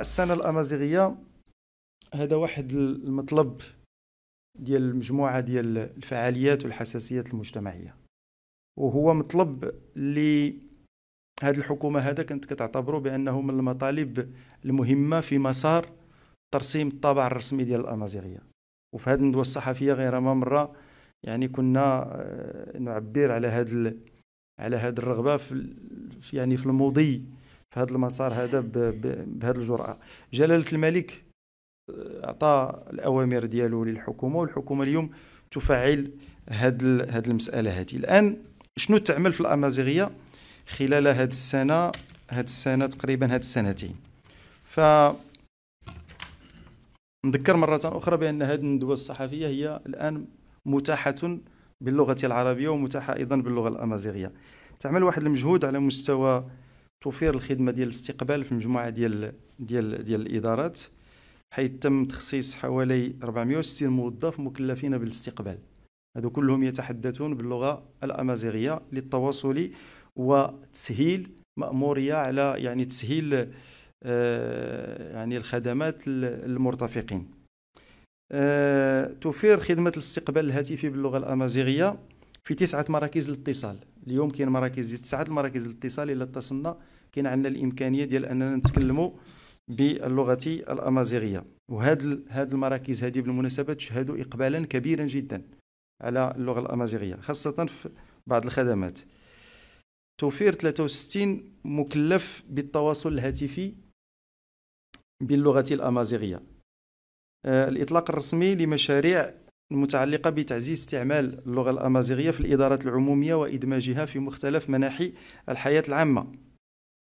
السنه الامازيغيه هذا واحد المطلب ديال المجموعه ديال الفعاليات والحساسيات المجتمعيه وهو مطلب اللي هذه الحكومه هذا كانت كتعتبره بانه من المطالب المهمه في مسار ترسيم الطابع الرسمي ديال الامازيغيه وفي هذه الندوه الصحفيه غير ما مره يعني كنا آه، نعبر على هذا على هذه الرغبه في يعني في المضي في هذا المسار هذا بهذه الجرأة جلالة الملك آه، أعطى الأوامر ديالو للحكومة والحكومة اليوم تفعل هذه هذه المسألة هذه الآن شنو تعمل في الأمازيغية خلال هذه السنة هذه السنة تقريبا هذه السنتين ف نذكر مرة أخرى بأن هذه الندوة الصحفية هي الآن متاحة باللغة العربية ومتاحة أيضا باللغة الأمازيغية تعمل واحد المجهود على مستوى توفير الخدمه ديال الاستقبال في مجموعه ديال ديال ديال الادارات حيث تم تخصيص حوالي 460 موظف مكلفين بالاستقبال هذو كلهم يتحدثون باللغه الامازيغيه للتواصل وتسهيل ماموريه على يعني تسهيل آه، يعني الخدمات للمرتفقين آه، توفير خدمه الاستقبال الهاتفي باللغه الامازيغيه في تسعة مراكز الاتصال اليوم كاين مراكز تسعة المراكز الاتصال إلا اتصلنا كاين عندنا الإمكانية ديال أننا نتكلموا باللغة الأمازيغية وهاد هاد المراكز هذه بالمناسبة تشهد إقبالا كبيرا جدا على اللغة الأمازيغية خاصة في بعض الخدمات توفير 63 مكلف بالتواصل الهاتفي باللغة الأمازيغية آه، الإطلاق الرسمي لمشاريع المتعلقة بتعزيز استعمال اللغة الأمازيغية في الإدارات العمومية وإدماجها في مختلف مناحي الحياة العامة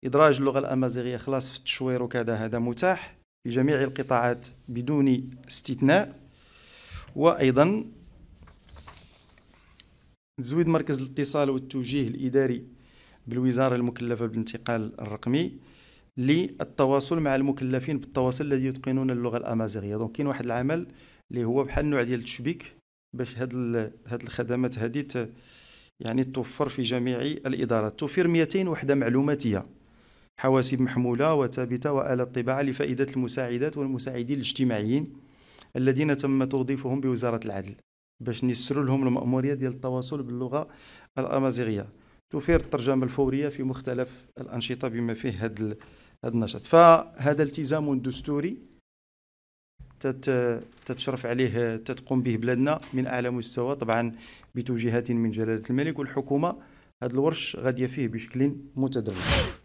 إدراج اللغة الأمازيغية خلاص في التشوير وكذا هذا متاح في جميع القطاعات بدون استثناء وأيضا تزويد مركز الاتصال والتوجيه الإداري بالوزارة المكلفة بالانتقال الرقمي للتواصل مع المكلفين بالتواصل الذي يتقنون اللغة الأمازيغية دونك كاين واحد العمل اللي هو بحال نوع ديال التشبيك باش هاد هاد الخدمات هادي يعني توفر في جميع الادارات توفير 200 وحده معلوماتيه حواسيب محموله وثابته والات طباعه لفائده المساعدات والمساعدين الاجتماعيين الذين تم توظيفهم بوزاره العدل باش نيسروا لهم الماموريه ديال التواصل باللغه الامازيغيه توفير الترجمه الفوريه في مختلف الانشطه بما فيه هذا النشاط فهذا التزام دستوري تتشرف عليه تتقوم به بلادنا من اعلى مستوى طبعا بتوجيهات من جلاله الملك والحكومه هذا الورش غاديه فيه بشكل متدرج